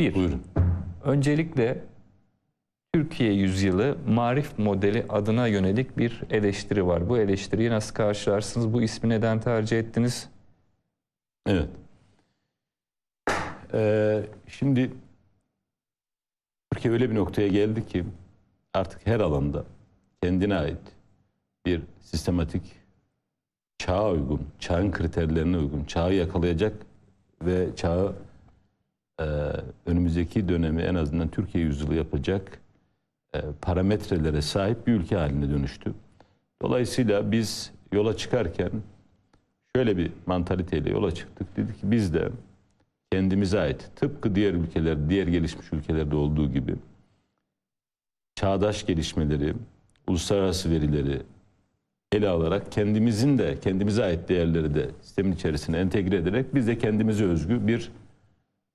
Bir, Buyurun. öncelikle Türkiye Yüzyılı Marif Modeli adına yönelik bir eleştiri var. Bu eleştiriyi nasıl karşılarsınız? Bu ismi neden tercih ettiniz? Evet. Ee, şimdi Türkiye öyle bir noktaya geldi ki artık her alanda kendine ait bir sistematik çağa uygun, çağın kriterlerine uygun, çağı yakalayacak ve çağı e, önümüzdeki dönemi en azından Türkiye yüzyılı yapacak e, parametrelere sahip bir ülke haline dönüştü. Dolayısıyla biz yola çıkarken şöyle bir mantaliteyle yola çıktık. Dedik ki biz de kendimize ait tıpkı diğer ülkeler, diğer gelişmiş ülkelerde olduğu gibi çağdaş gelişmeleri, uluslararası verileri ele alarak kendimizin de kendimize ait değerleri de sistemin içerisine entegre ederek biz de kendimize özgü bir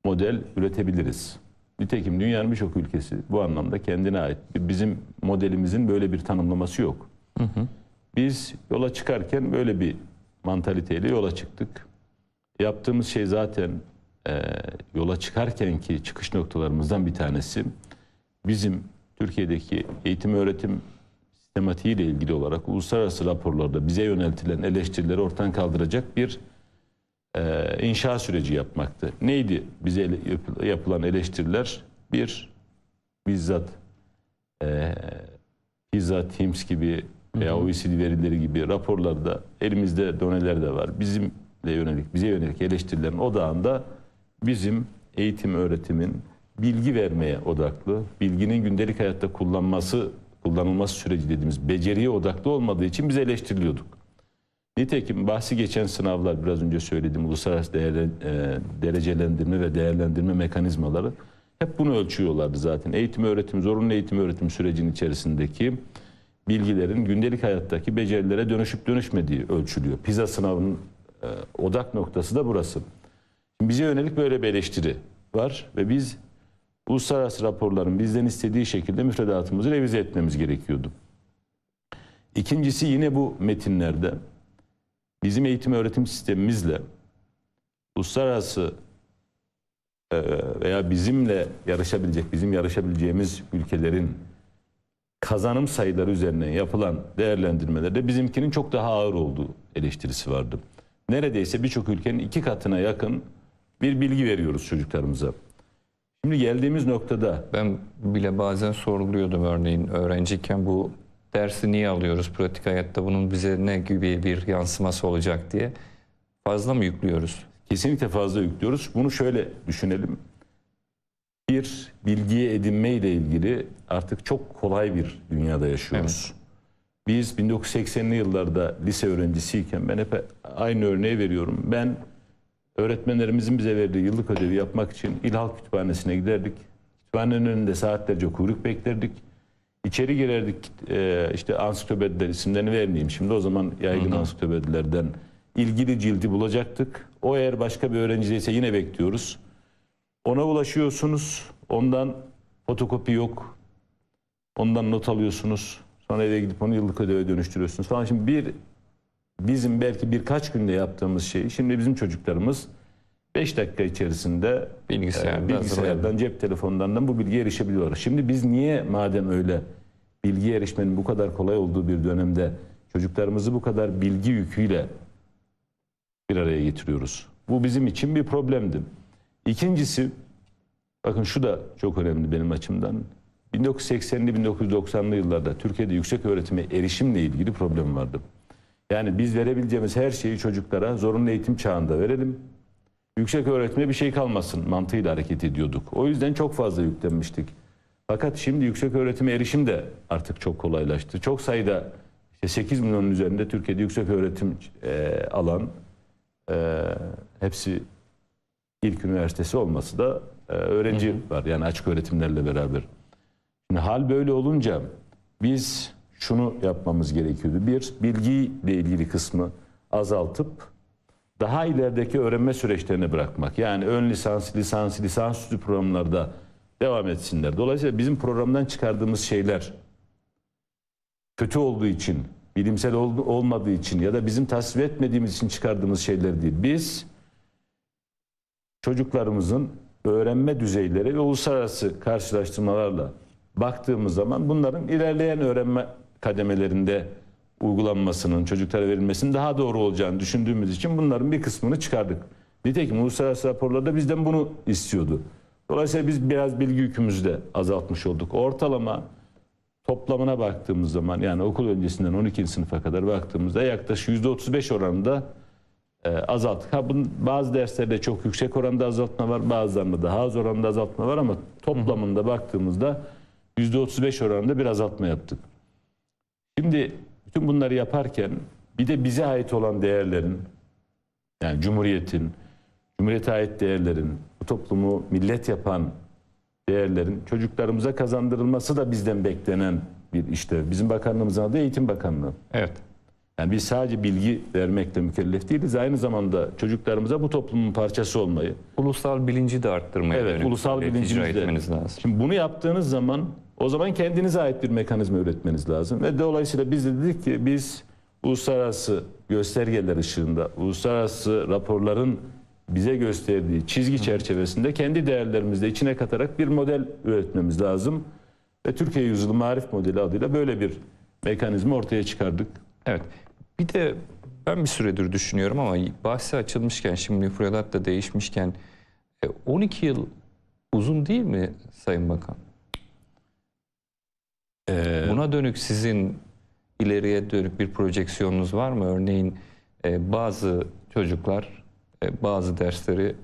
model üretebiliriz. Nitekim dünyanın birçok ülkesi bu anlamda kendine ait. Bizim modelimizin böyle bir tanımlaması yok. Hı hı. Biz yola çıkarken böyle bir mantaliteyle yola çıktık. Yaptığımız şey zaten e, yola çıkarken ki çıkış noktalarımızdan bir tanesi bizim Türkiye'deki eğitim öğretim sistematiğiyle ilgili olarak uluslararası raporlarda bize yöneltilen eleştirileri ortadan kaldıracak bir e, inşa süreci yapmaktı. Neydi bize yapılan eleştiriler? Bir, bizzat e, PISA, TIMS gibi veya OECD verileri gibi raporlarda elimizde doneler de var. Bizimle yönelik, bize yönelik eleştirilerin odağında bizim eğitim öğretimin bilgi vermeye odaklı, bilginin gündelik hayatta kullanması, kullanılması süreci dediğimiz beceriye odaklı olmadığı için biz eleştiriliyorduk. Nitekim bahsi geçen sınavlar biraz önce söylediğim uluslararası değerlen, e, derecelendirme ve değerlendirme mekanizmaları hep bunu ölçüyorlardı zaten. Eğitim öğretim, zorunlu eğitim öğretim sürecinin içerisindeki bilgilerin gündelik hayattaki becerilere dönüşüp dönüşmediği ölçülüyor. PISA sınavının e, odak noktası da burası. bize yönelik böyle bir eleştiri var ve biz uluslararası raporların bizden istediği şekilde müfredatımızı revize etmemiz gerekiyordu. İkincisi yine bu metinlerde bizim eğitim öğretim sistemimizle uluslararası e, veya bizimle yarışabilecek, bizim yarışabileceğimiz ülkelerin kazanım sayıları üzerine yapılan değerlendirmelerde bizimkinin çok daha ağır olduğu eleştirisi vardı. Neredeyse birçok ülkenin iki katına yakın bir bilgi veriyoruz çocuklarımıza. Şimdi geldiğimiz noktada... Ben bile bazen soruluyordum örneğin öğrenciyken bu dersi niye alıyoruz pratik hayatta bunun bize ne gibi bir yansıması olacak diye fazla mı yüklüyoruz? Kesinlikle fazla yüklüyoruz. Bunu şöyle düşünelim. Bir bilgiye edinme ile ilgili artık çok kolay bir dünyada yaşıyoruz. Evet. Biz 1980'li yıllarda lise öğrencisiyken ben hep aynı örneği veriyorum. Ben öğretmenlerimizin bize verdiği yıllık ödevi yapmak için İlhal Kütüphanesi'ne giderdik. Kütüphanenin önünde saatlerce kuyruk beklerdik İçeri girerdik e, işte ansiklopediler isimlerini vermeyeyim. Şimdi o zaman yaygın ansiklopedilerden ilgili cildi bulacaktık. O eğer başka bir öğrenciyse yine bekliyoruz. Ona ulaşıyorsunuz. Ondan fotokopi yok. Ondan not alıyorsunuz. Sonra eve gidip onu yıllık ödeve dönüştürüyorsunuz falan. Şimdi bir bizim belki birkaç günde yaptığımız şeyi şimdi bizim çocuklarımız 5 dakika içerisinde e, bilgisayardan, bilgisayardan cep da bu bilgiye erişebiliyorlar. Şimdi biz niye madem öyle bilgi erişmenin bu kadar kolay olduğu bir dönemde çocuklarımızı bu kadar bilgi yüküyle bir araya getiriyoruz? Bu bizim için bir problemdi. İkincisi bakın şu da çok önemli benim açımdan. 1980'li 1990'lı yıllarda Türkiye'de yüksek öğretime erişimle ilgili problem vardı. Yani biz verebileceğimiz her şeyi çocuklara zorunlu eğitim çağında verelim yüksek öğretime bir şey kalmasın mantığıyla hareket ediyorduk. O yüzden çok fazla yüklenmiştik. Fakat şimdi yüksek öğretime erişim de artık çok kolaylaştı. Çok sayıda işte 8 milyonun üzerinde Türkiye'de yüksek öğretim e, alan e, hepsi ilk üniversitesi olması da e, öğrenci hı hı. var. Yani açık öğretimlerle beraber. Şimdi hal böyle olunca biz şunu yapmamız gerekiyordu. Bir, bilgiyle ilgili kısmı azaltıp daha ilerideki öğrenme süreçlerini bırakmak. Yani ön lisans, lisans, lisans üstü programlarda devam etsinler. Dolayısıyla bizim programdan çıkardığımız şeyler kötü olduğu için, bilimsel ol, olmadığı için ya da bizim tasvip etmediğimiz için çıkardığımız şeyler değil. Biz çocuklarımızın öğrenme düzeyleri ve uluslararası karşılaştırmalarla baktığımız zaman bunların ilerleyen öğrenme kademelerinde uygulanmasının, çocuklara verilmesinin daha doğru olacağını düşündüğümüz için bunların bir kısmını çıkardık. Nitekim uluslararası raporlarda bizden bunu istiyordu. Dolayısıyla biz biraz bilgi yükümüzü de azaltmış olduk. Ortalama toplamına baktığımız zaman yani okul öncesinden 12. sınıfa kadar baktığımızda yaklaşık %35 oranında e, azalttık. Ha bunun bazı derslerde çok yüksek oranda azaltma var, bazılarında daha az oranda azaltma var ama toplamında baktığımızda %35 oranında bir azaltma yaptık. Şimdi Tüm bunları yaparken bir de bize ait olan değerlerin yani cumhuriyetin, cumhuriyete ait değerlerin, bu toplumu millet yapan değerlerin çocuklarımıza kazandırılması da bizden beklenen bir işte. Bizim bakanlığımızın adı Eğitim Bakanlığı. Evet. Yani biz sadece bilgi vermekle mükellef değiliz. Aynı zamanda çocuklarımıza bu toplumun parçası olmayı. Ulusal bilinci de arttırmaya evet, dönük. ulusal bilinci de. etmeniz lazım. Şimdi bunu yaptığınız zaman o zaman kendinize ait bir mekanizma üretmeniz lazım. Ve dolayısıyla biz de dedik ki biz uluslararası göstergeler ışığında, uluslararası raporların bize gösterdiği çizgi çerçevesinde kendi değerlerimizde içine katarak bir model üretmemiz lazım. Ve Türkiye Yüzyılı Marif Modeli adıyla böyle bir mekanizma ortaya çıkardık. Evet. Bir de ben bir süredir düşünüyorum ama bahsi açılmışken şimdi Fırat da değişmişken 12 e, yıl uzun değil mi Sayın Bakan? Ee, Buna dönük sizin ileriye dönük bir projeksiyonunuz var mı? Örneğin e, bazı çocuklar e, bazı dersleri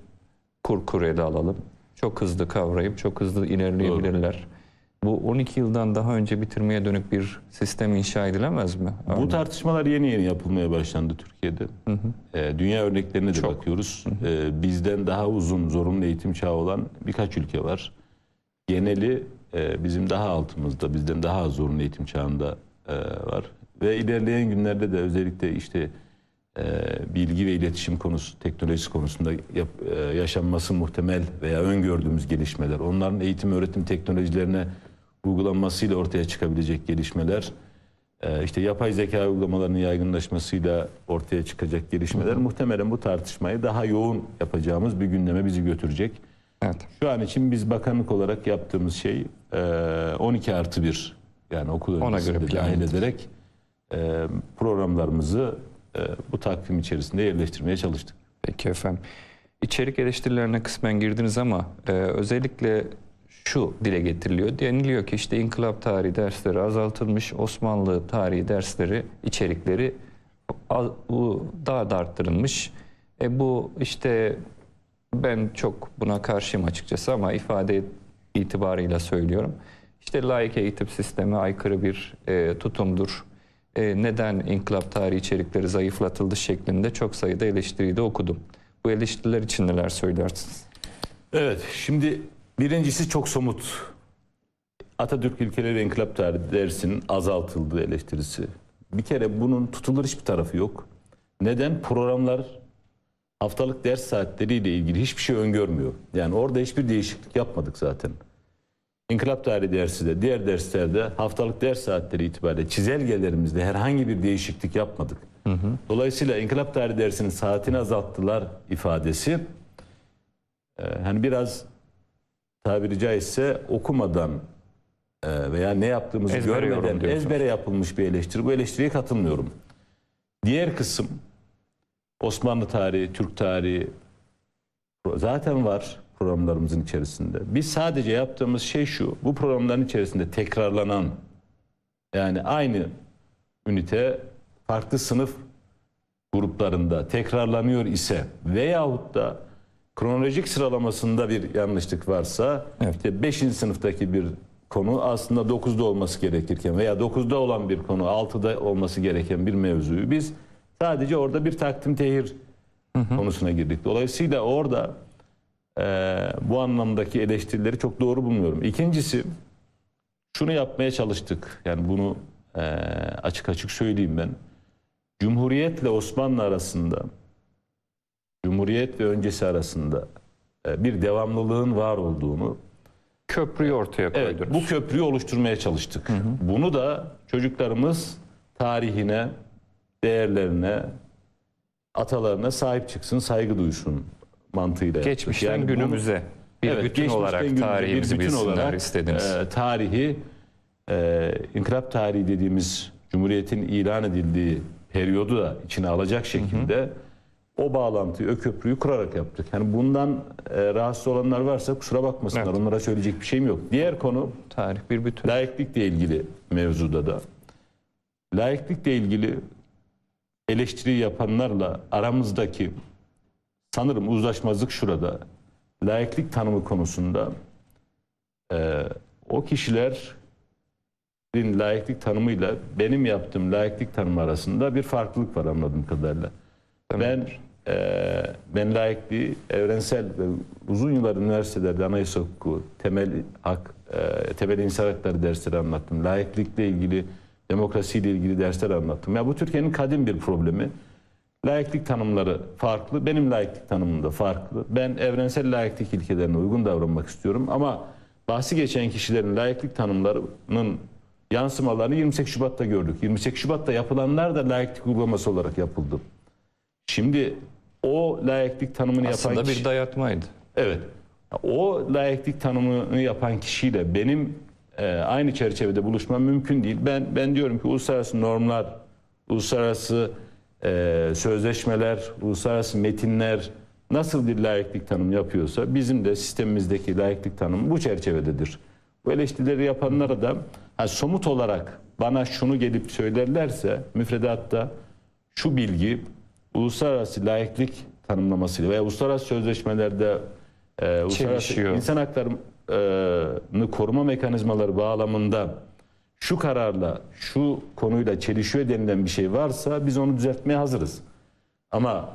kur kur ele alalım. Çok hızlı kavrayıp çok hızlı ilerleyebilirler. Doğru. Bu 12 yıldan daha önce bitirmeye dönük bir sistem inşa edilemez mi? Örneğin. Bu tartışmalar yeni yeni yapılmaya başlandı Türkiye'de. Hı hı. E, dünya örneklerine de Çok. bakıyoruz. Hı hı. E, bizden daha uzun zorunlu eğitim çağı olan birkaç ülke var. Geneli e, bizim daha altımızda, bizden daha az zorunlu eğitim çağında e, var. Ve ilerleyen günlerde de özellikle işte e, bilgi ve iletişim konusu, teknolojisi konusunda yap, e, yaşanması muhtemel veya öngördüğümüz gelişmeler, onların eğitim öğretim teknolojilerine uygulanmasıyla ortaya çıkabilecek gelişmeler, e, işte yapay zeka uygulamalarının yaygınlaşmasıyla ortaya çıkacak gelişmeler muhtemelen bu tartışmayı daha yoğun yapacağımız bir gündeme bizi götürecek. Evet. Şu an için biz bakanlık olarak yaptığımız şey 12 e, artı 1 yani okul öncesinde dahil ederek e, programlarımızı bu takvim içerisinde yerleştirmeye çalıştık. Peki efendim. İçerik eleştirilerine kısmen girdiniz ama özellikle şu dile getiriliyor. Deniliyor ki işte inkılap tarihi dersleri azaltılmış, Osmanlı tarihi dersleri, içerikleri daha da arttırılmış. E bu işte ben çok buna karşıyım açıkçası ama ifade itibarıyla söylüyorum. İşte layık eğitim sistemi aykırı bir e, tutumdur. E, neden inkılap tarihi içerikleri zayıflatıldı şeklinde çok sayıda eleştiriyi de okudum. Bu eleştiriler için neler söylersiniz? Evet şimdi Birincisi çok somut. Atatürk ilkeleri inkılap tarihi dersinin azaltıldığı eleştirisi. Bir kere bunun tutulur hiçbir tarafı yok. Neden? Programlar haftalık ders saatleriyle ilgili hiçbir şey öngörmüyor. Yani orada hiçbir değişiklik yapmadık zaten. İnkılap tarihi dersi de diğer derslerde haftalık ders saatleri itibariyle çizelgelerimizde herhangi bir değişiklik yapmadık. Hı hı. Dolayısıyla inkılap tarihi dersinin saatini azalttılar ifadesi. Ee, hani biraz tabiri caizse okumadan e, veya ne yaptığımızı ezbere görmeden ezbere yapılmış bir eleştiri. Bu eleştiriye katılmıyorum. Diğer kısım Osmanlı tarihi, Türk tarihi zaten var programlarımızın içerisinde. Biz sadece yaptığımız şey şu. Bu programların içerisinde tekrarlanan yani aynı ünite farklı sınıf gruplarında tekrarlanıyor ise veyahut da kronolojik sıralamasında bir yanlışlık varsa evet. işte 5. sınıftaki bir konu aslında 9'da olması gerekirken veya 9'da olan bir konu 6'da olması gereken bir mevzuyu biz sadece orada bir takdim tehir hı hı. konusuna girdik. Dolayısıyla orada e, bu anlamdaki eleştirileri çok doğru bulmuyorum. İkincisi şunu yapmaya çalıştık. Yani bunu e, açık açık söyleyeyim ben. Cumhuriyetle Osmanlı arasında Cumhuriyet ve öncesi arasında e, bir devamlılığın var olduğunu köprüyü ortaya koydunuz. Evet, bu köprüyü oluşturmaya çalıştık. Hı hı. Bunu da çocuklarımız tarihine, değerlerine, atalarına sahip çıksın, saygı duysun mantığıyla. Geçmişten yani günümüze bu, bir evet, bütün olarak tarihimizi bir bütün olarak e, istediniz. E, tarihi e, inkılap tarihi dediğimiz Cumhuriyet'in ilan edildiği periyodu da içine alacak şekilde hı hı o bağlantıyı, o köprüyü kurarak yaptık. Yani bundan e, rahatsız olanlar varsa kusura bakmasınlar. Evet. Onlara söyleyecek bir şeyim yok. Diğer konu tarih bir bütün. Laiklikle ilgili mevzuda da. Laiklikle ilgili eleştiri yapanlarla aramızdaki sanırım uzlaşmazlık şurada. Laiklik tanımı konusunda e, o kişilerin laiklik tanımıyla benim yaptığım laiklik tanımı arasında bir farklılık var anladığım kadarıyla. Tamam. Ben ee, ben bir evrensel ve uzun yıllar üniversitelerde anayasa hukuku, temel hak, e, temel insan hakları dersleri anlattım. Layıklıkla ilgili, demokrasiyle ilgili dersler anlattım. Ya bu Türkiye'nin kadim bir problemi. Layıklık tanımları farklı. Benim layıklık tanımım da farklı. Ben evrensel layıklık ilkelerine uygun davranmak istiyorum ama bahsi geçen kişilerin layıklık tanımlarının yansımalarını 28 Şubat'ta gördük. 28 Şubat'ta yapılanlar da layıklık uygulaması olarak yapıldı. Şimdi o layıklık tanımını Aslında yapan kişi... Aslında bir dayatmaydı. Evet. O layıklık tanımını yapan kişiyle benim e, aynı çerçevede buluşmam mümkün değil. Ben ben diyorum ki uluslararası normlar, uluslararası e, sözleşmeler, uluslararası metinler nasıl bir layıklık tanımı yapıyorsa bizim de sistemimizdeki layıklık tanımı bu çerçevededir. Bu eleştirileri yapanlara da yani somut olarak bana şunu gelip söylerlerse müfredatta şu bilgi uluslararası layıklık tanımlamasıyla veya uluslararası sözleşmelerde e, uluslararası insan haklarını e, koruma mekanizmaları bağlamında şu kararla, şu konuyla çelişiyor denilen bir şey varsa biz onu düzeltmeye hazırız. Ama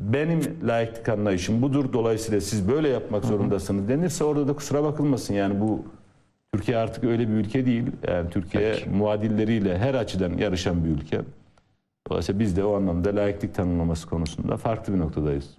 benim layıklık anlayışım budur dolayısıyla siz böyle yapmak zorundasınız denirse orada da kusura bakılmasın yani bu Türkiye artık öyle bir ülke değil. Yani Türkiye Peki. muadilleriyle her açıdan yarışan bir ülke. Dolayısıyla biz de o anlamda layıklık tanımlaması konusunda farklı bir noktadayız.